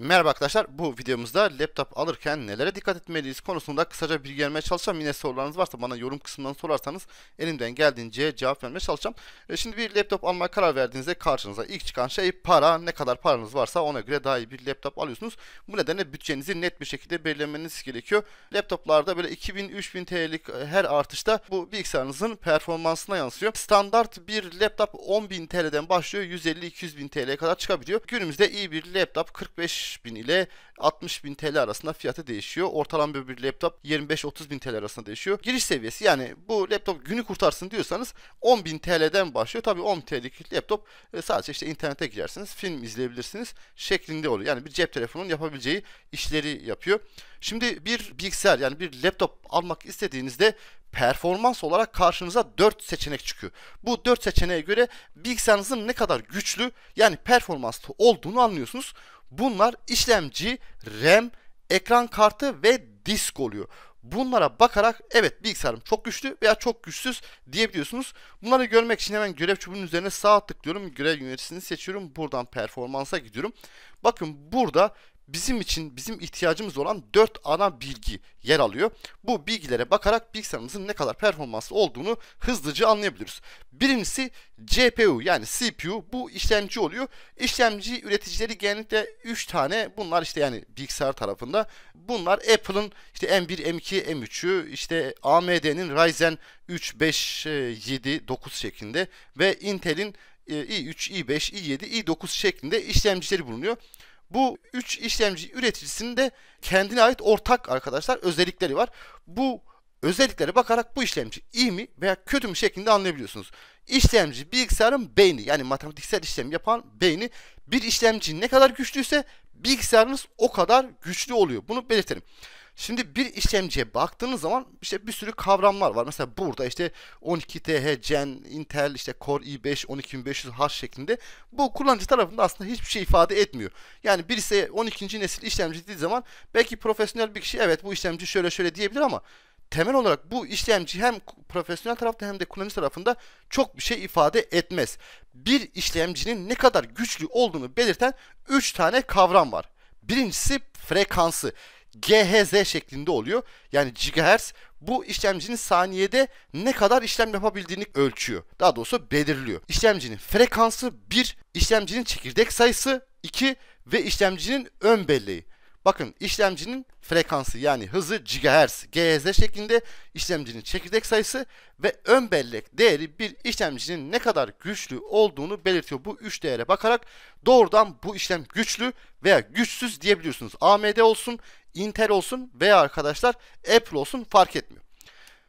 Merhaba arkadaşlar, bu videomuzda laptop alırken nelere dikkat etmeliyiz konusunda kısaca bilgi vermeye çalışacağım. Yine sorularınız varsa bana yorum kısmından sorarsanız elimden geldiğince cevap vermeye çalışacağım. E şimdi bir laptop almaya karar verdiğinizde karşınıza ilk çıkan şey para. Ne kadar paranız varsa ona göre daha iyi bir laptop alıyorsunuz. Bu nedenle bütçenizi net bir şekilde belirlemeniz gerekiyor. Laptoplarda böyle 2000-3000 TL'lik e, her artışta bu bilgisayarınızın performansına yansıyor. Standart bir laptop 10.000 TL'den başlıyor 150-200.000 TL'ye kadar çıkabiliyor. Günümüzde iyi bir laptop 45 60 bin ile 60 bin TL arasında fiyatı değişiyor. Ortalama bir laptop 25-30 bin TL arasında değişiyor. Giriş seviyesi yani bu laptop günü kurtarsın diyorsanız 10 bin TL'den başlıyor. Tabii 10 TL'lik laptop e, sadece işte internete girersiniz, film izleyebilirsiniz şeklinde oluyor. Yani bir cep telefonunun yapabileceği işleri yapıyor. Şimdi bir bilgisayar yani bir laptop almak istediğinizde performans olarak karşınıza 4 seçenek çıkıyor. Bu 4 seçeneğe göre bilgisayarınızın ne kadar güçlü yani performanslı olduğunu anlıyorsunuz. Bunlar işlemci, RAM, ekran kartı ve disk oluyor. Bunlara bakarak evet bilgisayarım çok güçlü veya çok güçsüz diyebiliyorsunuz. Bunları görmek için hemen görev çubuğunun üzerine sağ tıklıyorum. Görev yöneticisini seçiyorum. Buradan performansa gidiyorum. Bakın burada bizim için bizim ihtiyacımız olan 4 ana bilgi yer alıyor. Bu bilgilere bakarak bilgisayarımızın ne kadar performanslı olduğunu hızlıca anlayabiliriz. Birincisi CPU yani CPU bu işlemci oluyor. İşlemci üreticileri genellikle 3 tane bunlar işte yani bilgisayar tarafında. Bunlar Apple'ın işte M1, M2, M3'ü işte AMD'nin Ryzen 3, 5, 7, 9 şeklinde ve Intel'in i3, i5, i7, i9 şeklinde işlemcileri bulunuyor. Bu 3 işlemci üreticisinin de kendine ait ortak arkadaşlar özellikleri var. Bu özelliklere bakarak bu işlemci iyi mi veya kötü mü şeklinde anlayabiliyorsunuz. İşlemci bilgisayarın beyni yani matematiksel işlem yapan beyni bir işlemci ne kadar güçlüyse bilgisayarınız o kadar güçlü oluyor. Bunu belirtelim. Şimdi bir işlemciye baktığınız zaman işte bir sürü kavramlar var. Mesela burada işte 12TH, Gen, Intel, işte Core i5, 12500H şeklinde bu kullanıcı tarafında aslında hiçbir şey ifade etmiyor. Yani birisi 12. nesil işlemci dediği zaman belki profesyonel bir kişi evet bu işlemci şöyle şöyle diyebilir ama temel olarak bu işlemci hem profesyonel tarafta hem de kullanıcı tarafında çok bir şey ifade etmez. Bir işlemcinin ne kadar güçlü olduğunu belirten 3 tane kavram var. Birincisi frekansı. GHZ şeklinde oluyor. Yani gigahertz bu işlemcinin saniyede ne kadar işlem yapabildiğini ölçüyor. Daha doğrusu belirliyor. İşlemcinin frekansı 1, işlemcinin çekirdek sayısı 2 ve işlemcinin ön belleği. Bakın işlemcinin frekansı yani hızı GHz, GHz şeklinde işlemcinin çekirdek sayısı ve ön bellek değeri bir işlemcinin ne kadar güçlü olduğunu belirtiyor. Bu 3 değere bakarak doğrudan bu işlem güçlü veya güçsüz diyebiliyorsunuz. AMD olsun, Intel olsun veya arkadaşlar Apple olsun fark etmiyor.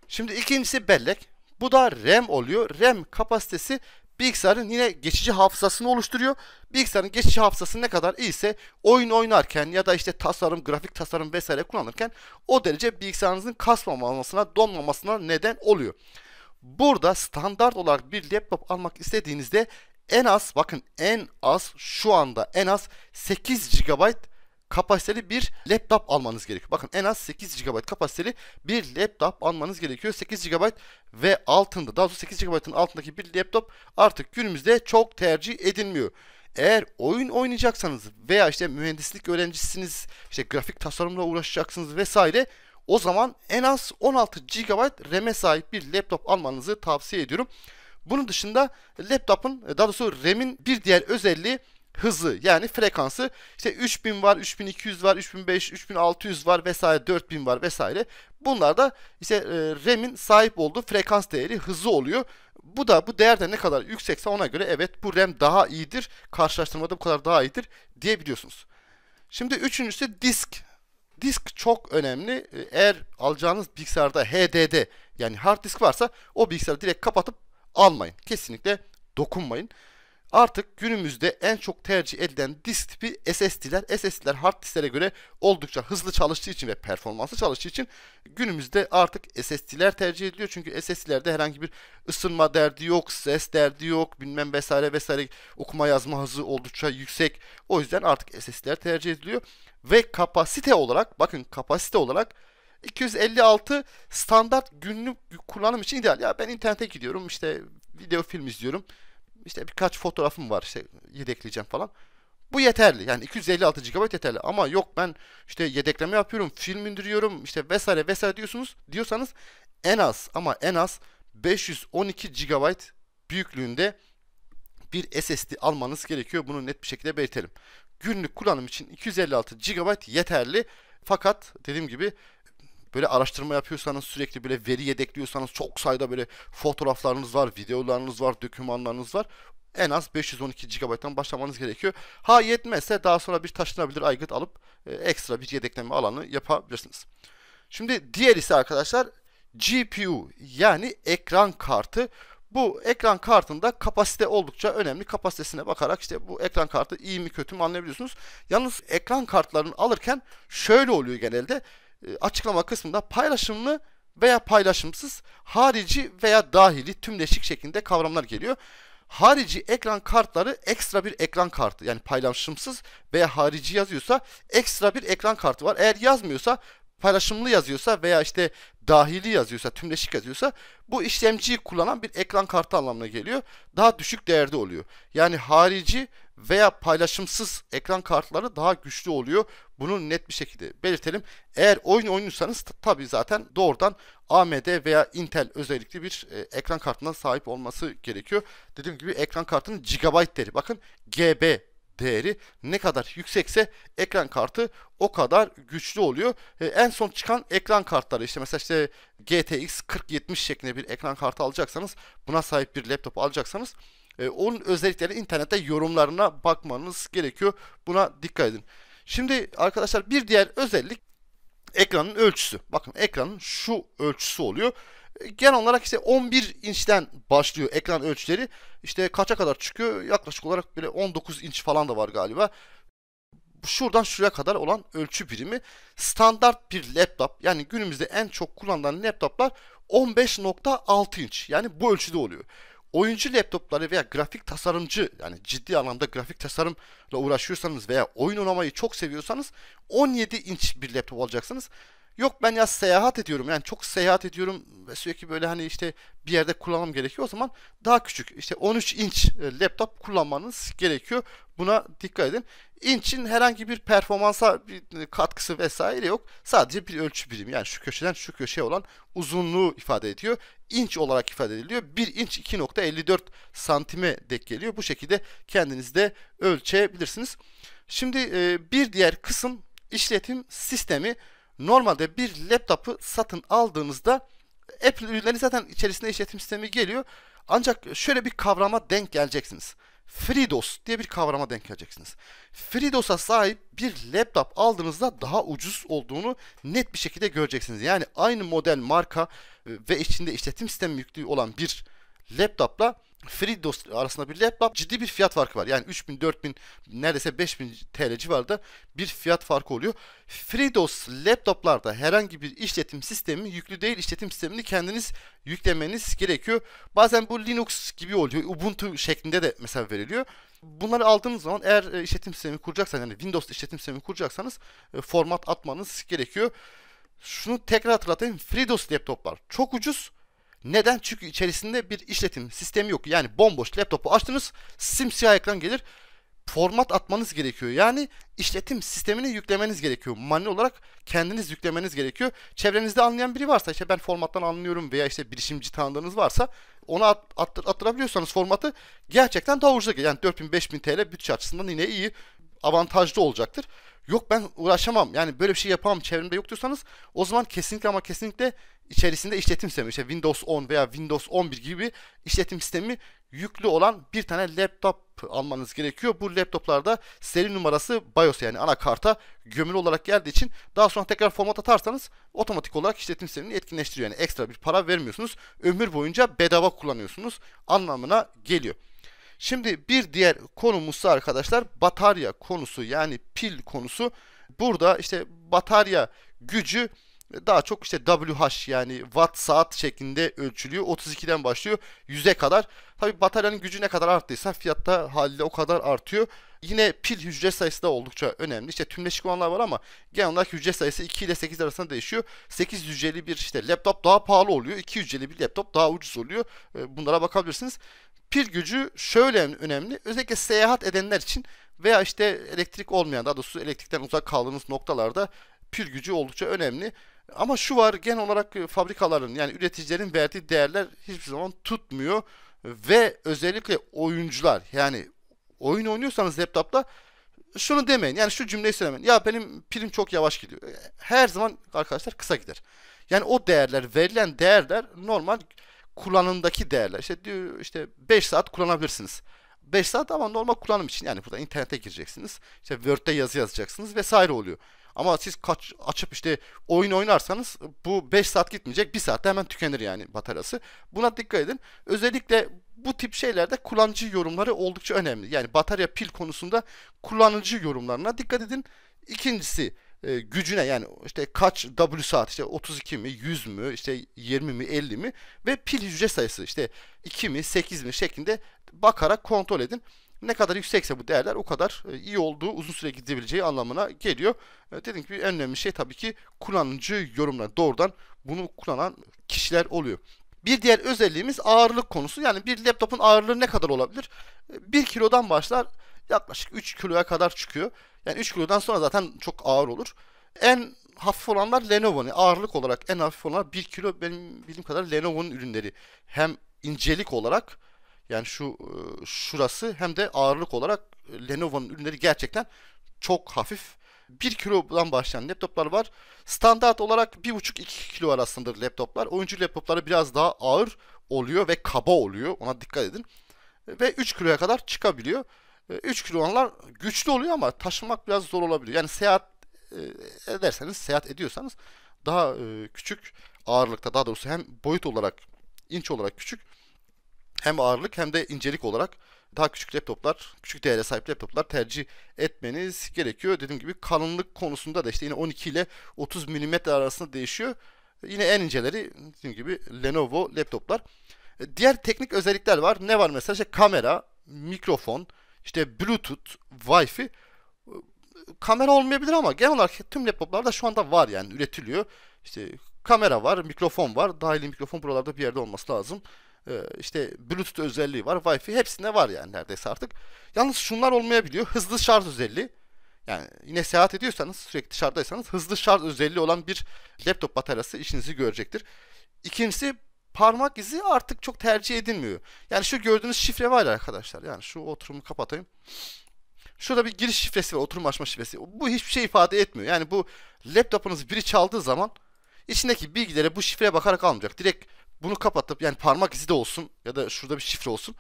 Şimdi ikincisi bellek. Bu da RAM oluyor. RAM kapasitesi bilgisayarın yine geçici hafızasını oluşturuyor. Bilgisayarın geçici hafızası ne kadar iyiyse oyun oynarken ya da işte tasarım, grafik tasarım vesaire kullanırken o derece bilgisayarınızın kasmamasına, donmamasına neden oluyor. Burada standart olarak bir laptop almak istediğinizde en az bakın en az şu anda en az 8 GB kapasiteli bir laptop almanız gerekiyor. Bakın en az 8 GB kapasiteli bir laptop almanız gerekiyor. 8 GB ve altında daha doğrusu 8 GB'ın altındaki bir laptop artık günümüzde çok tercih edilmiyor. Eğer oyun oynayacaksanız veya işte mühendislik öğrencisiniz, işte grafik tasarımla uğraşacaksınız vesaire o zaman en az 16 GB RAM'e sahip bir laptop almanızı tavsiye ediyorum. Bunun dışında laptopun daha doğrusu RAM'in bir diğer özelliği hızı yani frekansı işte 3000 var, 3200 var, 3500, 3600 var vesaire 4000 var vesaire. Bunlar da işte e, RAM'in sahip olduğu frekans değeri hızı oluyor. Bu da bu değerde ne kadar yüksekse ona göre evet bu RAM daha iyidir. Karşılaştırmada bu kadar daha iyidir diyebiliyorsunuz. Şimdi üçüncüsü disk. Disk çok önemli. E, eğer alacağınız bilgisayarda HDD yani hard disk varsa o bilgisayarı direkt kapatıp almayın. Kesinlikle dokunmayın. Artık günümüzde en çok tercih edilen disk tipi SSD'ler. SSD'ler hard disklere göre oldukça hızlı çalıştığı için ve performanslı çalıştığı için günümüzde artık SSD'ler tercih ediliyor. Çünkü SSD'lerde herhangi bir ısınma derdi yok, ses derdi yok, bilmem vesaire vesaire okuma yazma hızı oldukça yüksek. O yüzden artık SSD'ler tercih ediliyor ve kapasite olarak bakın kapasite olarak 256 standart günlük kullanım için ideal. Ya ben internete gidiyorum işte video film izliyorum işte birkaç fotoğrafım var işte yedekleyeceğim falan. Bu yeterli. Yani 256 GB yeterli. Ama yok ben işte yedekleme yapıyorum, film indiriyorum işte vesaire vesaire diyorsunuz diyorsanız en az ama en az 512 GB büyüklüğünde bir SSD almanız gerekiyor. Bunu net bir şekilde belirtelim. Günlük kullanım için 256 GB yeterli. Fakat dediğim gibi böyle araştırma yapıyorsanız sürekli böyle veri yedekliyorsanız çok sayıda böyle fotoğraflarınız var, videolarınız var, dokümanlarınız var. En az 512 GB'dan başlamanız gerekiyor. Ha yetmezse daha sonra bir taşınabilir aygıt alıp e, ekstra bir yedekleme alanı yapabilirsiniz. Şimdi diğer ise arkadaşlar GPU yani ekran kartı. Bu ekran kartında kapasite oldukça önemli. Kapasitesine bakarak işte bu ekran kartı iyi mi kötü mü anlayabiliyorsunuz. Yalnız ekran kartlarını alırken şöyle oluyor genelde. E, açıklama kısmında paylaşımlı veya paylaşımsız harici veya dahili tümleşik şeklinde kavramlar geliyor. Harici ekran kartları ekstra bir ekran kartı. Yani paylaşımsız veya harici yazıyorsa ekstra bir ekran kartı var. Eğer yazmıyorsa paylaşımlı yazıyorsa veya işte dahili yazıyorsa, tümleşik yazıyorsa bu işlemciyi kullanan bir ekran kartı anlamına geliyor. Daha düşük değerde oluyor. Yani harici veya paylaşımsız ekran kartları daha güçlü oluyor. Bunu net bir şekilde belirtelim. Eğer oyun oynuyorsanız tabii zaten doğrudan AMD veya Intel özellikli bir e, ekran kartına sahip olması gerekiyor. Dediğim gibi ekran kartının gigabyte değeri. Bakın GB değeri ne kadar yüksekse ekran kartı o kadar güçlü oluyor. E, en son çıkan ekran kartları işte mesela işte GTX 4070 şeklinde bir ekran kartı alacaksanız buna sahip bir laptop alacaksanız e, onun özelliklerini internette yorumlarına bakmanız gerekiyor. Buna dikkat edin. Şimdi arkadaşlar bir diğer özellik ekranın ölçüsü. Bakın ekranın şu ölçüsü oluyor genel olarak ise 11 inçten başlıyor ekran ölçüleri. İşte kaça kadar çıkıyor? Yaklaşık olarak bile 19 inç falan da var galiba. Şuradan şuraya kadar olan ölçü birimi standart bir laptop yani günümüzde en çok kullanılan laptoplar 15.6 inç yani bu ölçüde oluyor. Oyuncu laptopları veya grafik tasarımcı yani ciddi anlamda grafik tasarımla uğraşıyorsanız veya oyun oynamayı çok seviyorsanız 17 inç bir laptop alacaksınız. Yok ben ya seyahat ediyorum. Yani çok seyahat ediyorum ve sürekli böyle hani işte bir yerde kullanmam gerekiyor. O zaman daha küçük işte 13 inç e, laptop kullanmanız gerekiyor. Buna dikkat edin. İnç'in herhangi bir performansa bir e, katkısı vesaire yok. Sadece bir ölçü birimi yani şu köşeden şu köşeye olan uzunluğu ifade ediyor. İnç olarak ifade ediliyor. 1 inç 2.54 santime dek geliyor. Bu şekilde kendiniz de ölçebilirsiniz. Şimdi e, bir diğer kısım işletim sistemi. Normalde bir laptopu satın aldığınızda Apple ürünleri zaten içerisinde işletim sistemi geliyor. Ancak şöyle bir kavrama denk geleceksiniz. FreeDOS diye bir kavrama denk geleceksiniz. FreeDOS'a sahip bir laptop aldığınızda daha ucuz olduğunu net bir şekilde göreceksiniz. Yani aynı model, marka e, ve içinde işletim sistemi yüklü olan bir laptopla Free FreeDOS arasında bir laptop ciddi bir fiyat farkı var. Yani 3000, 4000, neredeyse 5000 TL civarında bir fiyat farkı oluyor. FreeDOS laptoplarda herhangi bir işletim sistemi yüklü değil. işletim sistemini kendiniz yüklemeniz gerekiyor. Bazen bu Linux gibi oluyor. Ubuntu şeklinde de mesela veriliyor. Bunları aldığınız zaman eğer e, işletim sistemi kuracaksanız yani Windows işletim sistemi kuracaksanız e, format atmanız gerekiyor. Şunu tekrar hatırlatayım. FreeDOS laptoplar çok ucuz neden? Çünkü içerisinde bir işletim sistemi yok. Yani bomboş laptopu açtınız simsiyah ekran gelir. Format atmanız gerekiyor. Yani işletim sistemini yüklemeniz gerekiyor. Manuel olarak kendiniz yüklemeniz gerekiyor. Çevrenizde anlayan biri varsa işte ben formattan anlıyorum veya işte bilişimci tanıdığınız varsa ona at, attır, attırabiliyorsanız formatı gerçekten daha ucuza Yani 4000-5000 TL bütçe açısından yine iyi avantajlı olacaktır yok ben uğraşamam yani böyle bir şey yapamam çevremde yok diyorsanız o zaman kesinlikle ama kesinlikle içerisinde işletim sistemi işte Windows 10 veya Windows 11 gibi işletim sistemi yüklü olan bir tane laptop almanız gerekiyor. Bu laptoplarda seri numarası BIOS yani anakarta gömülü olarak geldiği için daha sonra tekrar format atarsanız otomatik olarak işletim sistemini etkinleştiriyor. Yani ekstra bir para vermiyorsunuz. Ömür boyunca bedava kullanıyorsunuz anlamına geliyor. Şimdi bir diğer konumuzsa arkadaşlar batarya konusu yani pil konusu. Burada işte batarya gücü daha çok işte WH yani watt saat şeklinde ölçülüyor. 32'den başlıyor 100'e kadar. Tabi bataryanın gücü ne kadar arttıysa fiyatta haliyle o kadar artıyor. Yine pil hücre sayısı da oldukça önemli. İşte tümleşik olanlar var ama genel olarak hücre sayısı 2 ile 8 arasında değişiyor. 8 hücreli bir işte laptop daha pahalı oluyor. 2 hücreli bir laptop daha ucuz oluyor. Ee, bunlara bakabilirsiniz. Pil gücü şöyle önemli. Özellikle seyahat edenler için veya işte elektrik olmayan daha doğrusu elektrikten uzak kaldığımız noktalarda pil gücü oldukça önemli. Ama şu var genel olarak e, fabrikaların yani üreticilerin verdiği değerler hiçbir zaman tutmuyor ve özellikle oyuncular yani oyun oynuyorsanız laptopta şunu demeyin yani şu cümleyi söylemeyin ya benim pilim çok yavaş gidiyor e, her zaman arkadaşlar kısa gider yani o değerler verilen değerler normal kullanımdaki değerler. İşte diyor işte 5 saat kullanabilirsiniz. 5 saat ama normal kullanım için yani burada internete gireceksiniz. İşte Word'de yazı yazacaksınız vesaire oluyor. Ama siz kaç, açıp işte oyun oynarsanız bu 5 saat gitmeyecek. 1 saatte hemen tükenir yani bataryası. Buna dikkat edin. Özellikle bu tip şeylerde kullanıcı yorumları oldukça önemli. Yani batarya pil konusunda kullanıcı yorumlarına dikkat edin. İkincisi e, gücüne yani işte kaç W saat işte 32 mi 100 mü işte 20 mi 50 mi ve pil hücre sayısı işte 2 mi 8 mi şeklinde bakarak kontrol edin. Ne kadar yüksekse bu değerler o kadar e, iyi olduğu uzun süre gidebileceği anlamına geliyor. E, dedim ki en önemli şey tabii ki kullanıcı yorumlar doğrudan bunu kullanan kişiler oluyor. Bir diğer özelliğimiz ağırlık konusu. Yani bir laptopun ağırlığı ne kadar olabilir? 1 e, kilodan başlar yaklaşık 3 kiloya kadar çıkıyor. Yani 3 kilodan sonra zaten çok ağır olur. En hafif olanlar Lenovo'nun. Ağırlık olarak en hafif olanlar 1 kilo benim bildiğim kadar Lenovo'nun ürünleri. Hem incelik olarak yani şu e, şurası hem de ağırlık olarak e, Lenovo'nun ürünleri gerçekten çok hafif. 1 kilodan başlayan laptoplar var. Standart olarak 1,5-2 kilo arasındadır laptoplar. Oyuncu laptopları biraz daha ağır oluyor ve kaba oluyor. Ona dikkat edin. E, ve 3 kiloya kadar çıkabiliyor. 3 e, kilo olanlar güçlü oluyor ama taşımak biraz zor olabiliyor. Yani seyahat e, ederseniz, seyahat ediyorsanız daha e, küçük ağırlıkta daha doğrusu hem boyut olarak, inç olarak küçük hem ağırlık hem de incelik olarak daha küçük laptoplar, küçük değere sahip laptoplar tercih etmeniz gerekiyor. Dediğim gibi kalınlık konusunda da işte yine 12 ile 30 mm arasında değişiyor. Yine en inceleri dediğim gibi Lenovo laptoplar. Diğer teknik özellikler var. Ne var mesela? İşte kamera, mikrofon, işte Bluetooth, Wi-Fi ıı, kamera olmayabilir ama genel olarak tüm laptoplarda şu anda var yani üretiliyor. İşte kamera var, mikrofon var. Dahili mikrofon buralarda bir yerde olması lazım. Ee, işte Bluetooth özelliği var, Wi-Fi hepsinde var yani neredeyse artık. Yalnız şunlar olmayabiliyor. Hızlı şarj özelliği. Yani yine seyahat ediyorsanız, sürekli dışarıdaysanız hızlı şarj özelliği olan bir laptop bataryası işinizi görecektir. İkincisi parmak izi artık çok tercih edilmiyor. Yani şu gördüğünüz şifre var ya arkadaşlar. Yani şu oturumu kapatayım. Şurada bir giriş şifresi ve oturum açma şifresi. Bu hiçbir şey ifade etmiyor. Yani bu laptopunuzu biri çaldığı zaman içindeki bilgilere bu şifreye bakarak almayacak. Direkt bunu kapatıp yani parmak izi de olsun ya da şurada bir şifre olsun.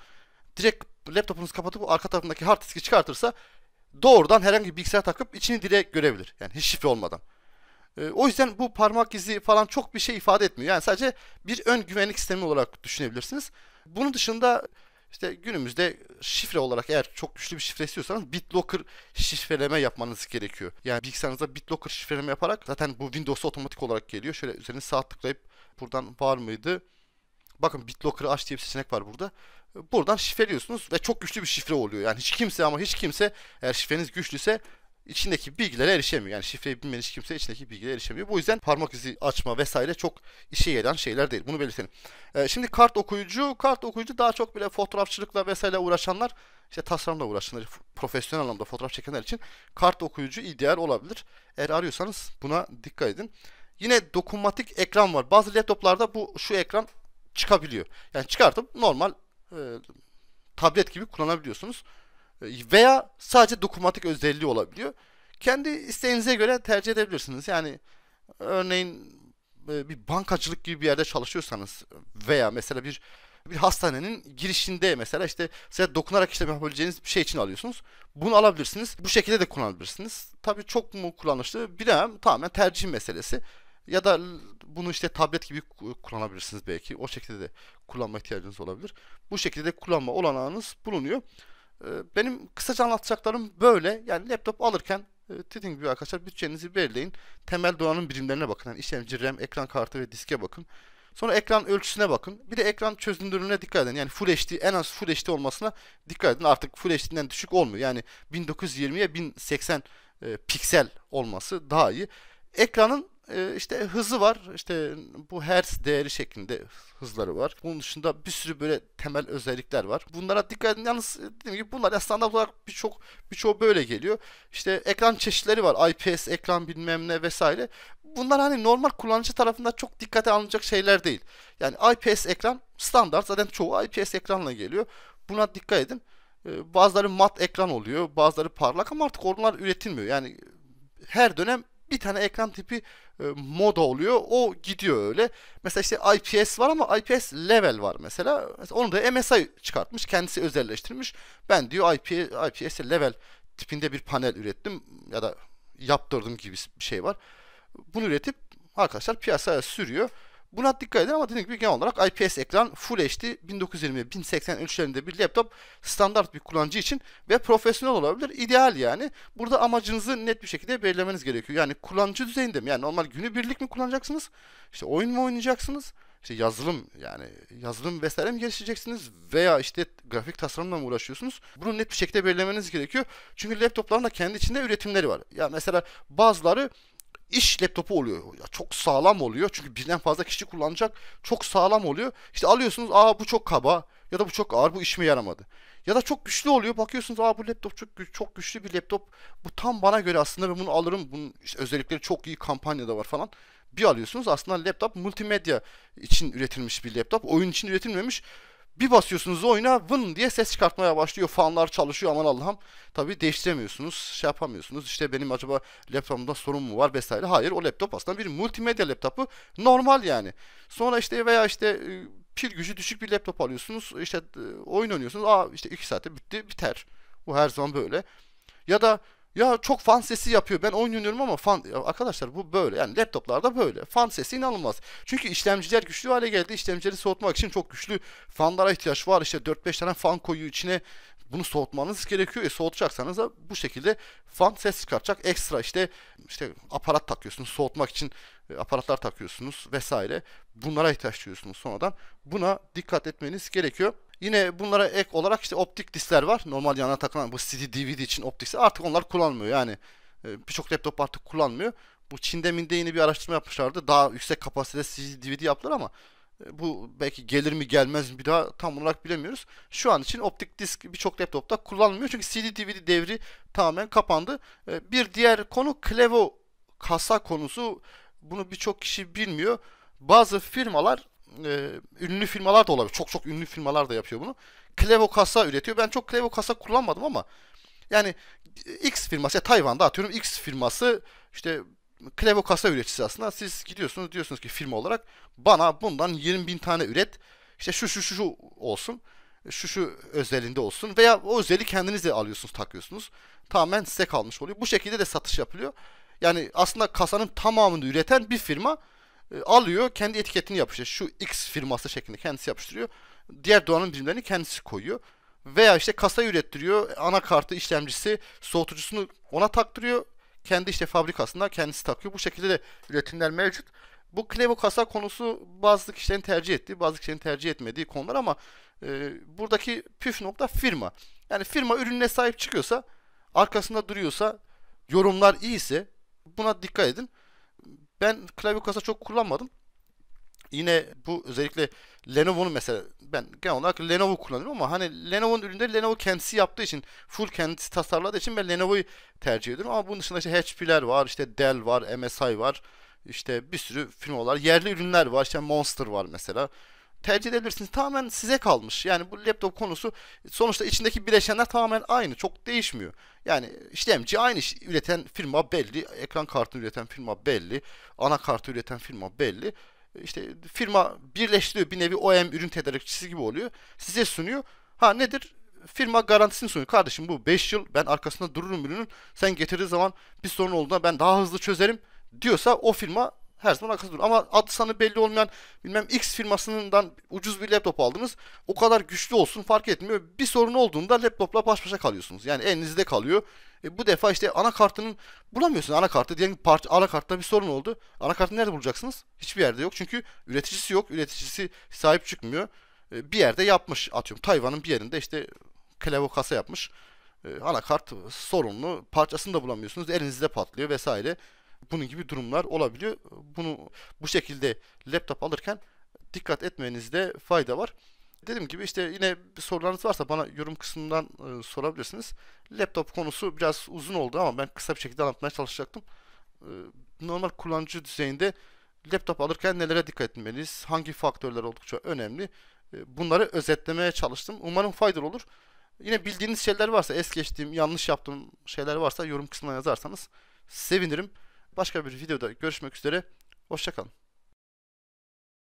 Direkt laptopunuzu kapatıp arka tarafındaki hard diski çıkartırsa doğrudan herhangi bir bilgisayar takıp içini direkt görebilir. Yani hiç şifre olmadan. E, o yüzden bu parmak izi falan çok bir şey ifade etmiyor. Yani sadece bir ön güvenlik sistemi olarak düşünebilirsiniz. Bunun dışında işte günümüzde şifre olarak eğer çok güçlü bir şifre istiyorsanız BitLocker şifreleme yapmanız gerekiyor. Yani bilgisayarınıza BitLocker şifreleme yaparak zaten bu Windows'a otomatik olarak geliyor. Şöyle üzerine sağ tıklayıp buradan var mıydı? Bakın BitLocker'ı aç diye bir seçenek var burada. Buradan şifreliyorsunuz ve çok güçlü bir şifre oluyor. Yani hiç kimse ama hiç kimse eğer şifreniz güçlüyse içindeki bilgilere erişemiyor. Yani şifreyi bilmeyen hiç kimse içindeki bilgilere erişemiyor. Bu yüzden parmak izi açma vesaire çok işe yarayan şeyler değil. Bunu belirtelim. Ee, şimdi kart okuyucu, kart okuyucu daha çok bile fotoğrafçılıkla vesaire uğraşanlar işte tasarımla uğraşanlar, profesyonel anlamda fotoğraf çekenler için kart okuyucu ideal olabilir. Eğer arıyorsanız buna dikkat edin. Yine dokunmatik ekran var. Bazı laptoplarda bu şu ekran çıkabiliyor. Yani çıkartıp normal e, tablet gibi kullanabiliyorsunuz veya sadece dokunmatik özelliği olabiliyor. Kendi isteğinize göre tercih edebilirsiniz. Yani örneğin e, bir bankacılık gibi bir yerde çalışıyorsanız veya mesela bir bir hastanenin girişinde mesela işte size dokunarak işlem yapabileceğiniz bir şey için alıyorsunuz. Bunu alabilirsiniz. Bu şekilde de kullanabilirsiniz. Tabii çok mu kullanışlı bilemem. Tamamen tercih meselesi. Ya da bunu işte tablet gibi kullanabilirsiniz belki. O şekilde de kullanma ihtiyacınız olabilir. Bu şekilde de kullanma olanağınız bulunuyor. Ee, benim kısaca anlatacaklarım böyle. Yani laptop alırken e, dediğim gibi arkadaşlar bütçenizi belirleyin. Temel doğanın birimlerine bakın. Yani işlemci, RAM, ekran kartı ve diske bakın. Sonra ekran ölçüsüne bakın. Bir de ekran çözünürlüğüne dikkat edin. Yani Full HD en az Full HD olmasına dikkat edin. Artık Full HD'den düşük olmuyor. Yani 1920'ye 1080 e, piksel olması daha iyi. Ekranın e, işte hızı var. İşte bu hertz değeri şeklinde hızları var. Bunun dışında bir sürü böyle temel özellikler var. Bunlara dikkat edin. Yalnız dediğim gibi bunlar standart olarak birçok birçoğu böyle geliyor. İşte ekran çeşitleri var. IPS ekran bilmem ne vesaire. Bunlar hani normal kullanıcı tarafından çok dikkate alınacak şeyler değil. Yani IPS ekran standart. Zaten çoğu IPS ekranla geliyor. Buna dikkat edin. Ee, bazıları mat ekran oluyor, bazıları parlak ama artık onlar üretilmiyor. Yani her dönem bir tane ekran tipi e, moda oluyor. O gidiyor öyle. Mesela işte IPS var ama IPS level var mesela. mesela onu da MSI çıkartmış. Kendisi özelleştirmiş. Ben diyor IP, IPS level tipinde bir panel ürettim ya da yaptırdım gibi bir şey var. Bunu üretip arkadaşlar piyasaya sürüyor. Buna dikkat edin ama dediğim gibi genel olarak IPS ekran Full HD 1920-1080 ölçülerinde bir laptop standart bir kullanıcı için ve profesyonel olabilir. ideal yani. Burada amacınızı net bir şekilde belirlemeniz gerekiyor. Yani kullanıcı düzeyinde mi? Yani normal günü birlik mi kullanacaksınız? İşte oyun mu oynayacaksınız? İşte yazılım yani yazılım vesaire mi geliştireceksiniz veya işte grafik tasarımla mı uğraşıyorsunuz? Bunu net bir şekilde belirlemeniz gerekiyor. Çünkü laptopların da kendi içinde üretimleri var. Ya mesela bazıları iş laptopu oluyor. Ya çok sağlam oluyor. Çünkü birden fazla kişi kullanacak. Çok sağlam oluyor. İşte alıyorsunuz aa bu çok kaba ya da bu çok ağır bu işime yaramadı. Ya da çok güçlü oluyor. Bakıyorsunuz aa bu laptop çok güç, çok güçlü bir laptop. Bu tam bana göre aslında ben bunu alırım. Bunun işte özellikleri çok iyi kampanyada var falan. Bir alıyorsunuz aslında laptop multimedya için üretilmiş bir laptop. Oyun için üretilmemiş. Bir basıyorsunuz oyuna vın diye ses çıkartmaya başlıyor. Fanlar çalışıyor aman Allah'ım. Tabi değiştiremiyorsunuz. Şey yapamıyorsunuz. İşte benim acaba laptopumda sorun mu var vesaire. Hayır o laptop aslında bir multimedya laptopu. Normal yani. Sonra işte veya işte e, pil gücü düşük bir laptop alıyorsunuz. İşte e, oyun oynuyorsunuz. Aa işte 2 saate bitti biter. Bu her zaman böyle. Ya da ya çok fan sesi yapıyor. Ben oynuyorum ama fan ya arkadaşlar bu böyle. Yani laptoplarda böyle. Fan sesi inanılmaz. Çünkü işlemciler güçlü hale geldi. İşlemcileri soğutmak için çok güçlü fanlara ihtiyaç var. İşte 4-5 tane fan koyuyor içine. Bunu soğutmanız gerekiyor. E soğutacaksanız da bu şekilde fan ses çıkartacak. Ekstra işte işte aparat takıyorsunuz soğutmak için e, aparatlar takıyorsunuz vesaire. Bunlara ihtiyaç duyuyorsunuz sonradan. Buna dikkat etmeniz gerekiyor. Yine bunlara ek olarak işte optik diskler var. Normal yana takılan bu CD DVD için optikse artık onlar kullanmıyor. Yani e, birçok laptop artık kullanmıyor. Bu Çin'de Minde yeni bir araştırma yapmışlardı. Daha yüksek kapasitede CD DVD yaptılar ama e, bu belki gelir mi gelmez mi bir daha tam olarak bilemiyoruz. Şu an için optik disk birçok laptopta kullanılmıyor. Çünkü CD DVD devri tamamen kapandı. E, bir diğer konu Klevo kasa konusu. Bunu birçok kişi bilmiyor. Bazı firmalar e, ünlü firmalar da olabilir. Çok çok ünlü firmalar da yapıyor bunu. Klevo kasa üretiyor. Ben çok Klevo kasa kullanmadım ama yani X firması ya Tayvan'da atıyorum X firması işte Klevo kasa üreticisi aslında. Siz gidiyorsunuz diyorsunuz ki firma olarak bana bundan 20 bin tane üret. İşte şu şu şu şu olsun. Şu şu özelinde olsun. Veya o özelliği kendiniz de alıyorsunuz takıyorsunuz. Tamamen size kalmış oluyor. Bu şekilde de satış yapılıyor. Yani aslında kasanın tamamını üreten bir firma e, alıyor kendi etiketini yapıştırıyor. Şu X firması şeklinde kendisi yapıştırıyor. Diğer donanım birimlerini kendisi koyuyor. Veya işte kasa ürettiriyor. Anakartı, işlemcisi, soğutucusunu ona taktırıyor. Kendi işte fabrikasında kendisi takıyor. Bu şekilde de üretimler mevcut. Bu Klevo kasa konusu bazı kişilerin tercih ettiği, bazı kişilerin tercih etmediği konular ama e, buradaki püf nokta firma. Yani firma ürününe sahip çıkıyorsa, arkasında duruyorsa, yorumlar iyiyse buna dikkat edin. Ben klavye kasa çok kullanmadım. Yine bu özellikle Lenovo'nun mesela ben genel olarak Lenovo kullanıyorum ama hani Lenovo'nun ürünleri Lenovo kendisi yaptığı için full kendisi tasarladığı için ben Lenovo'yu tercih ediyorum ama bunun dışında işte HP'ler var işte Dell var MSI var işte bir sürü firmalar yerli ürünler var işte Monster var mesela tercih edebilirsiniz. Tamamen size kalmış. Yani bu laptop konusu sonuçta içindeki bileşenler tamamen aynı. Çok değişmiyor. Yani işlemci aynı. Üreten firma belli. Ekran kartı üreten firma belli. Anakartı üreten firma belli. İşte firma birleştiriyor. Bir nevi OEM ürün tedarikçisi gibi oluyor. Size sunuyor. Ha nedir? Firma garantisini sunuyor. Kardeşim bu 5 yıl ben arkasında dururum ürünün. Sen getirdiği zaman bir sorun olduğunda ben daha hızlı çözerim diyorsa o firma her zaman akıllı durun. Ama adı sanı belli olmayan bilmem X firmasından ucuz bir laptop aldınız. O kadar güçlü olsun fark etmiyor. Bir sorun olduğunda laptopla baş başa kalıyorsunuz. Yani elinizde kalıyor. E, bu defa işte anakartının bulamıyorsun anakartı. Diyelim parça anakartta bir sorun oldu. Anakartı nerede bulacaksınız? Hiçbir yerde yok. Çünkü üreticisi yok. Üreticisi sahip çıkmıyor. E, bir yerde yapmış atıyorum. Tayvan'ın bir yerinde işte klevo kasa yapmış. E, anakart sorunlu. Parçasını da bulamıyorsunuz. Elinizde patlıyor vesaire. Bunun gibi durumlar olabiliyor. Bunu bu şekilde laptop alırken dikkat etmenizde fayda var. Dediğim gibi işte yine sorularınız varsa bana yorum kısmından e, sorabilirsiniz. Laptop konusu biraz uzun oldu ama ben kısa bir şekilde anlatmaya çalışacaktım. E, normal kullanıcı düzeyinde laptop alırken nelere dikkat etmeliyiz? Hangi faktörler oldukça önemli? E, bunları özetlemeye çalıştım. Umarım faydalı olur. Yine bildiğiniz şeyler varsa, es geçtiğim, yanlış yaptığım şeyler varsa yorum kısmına yazarsanız sevinirim. Başka bir videoda görüşmek üzere. Hoşçakalın.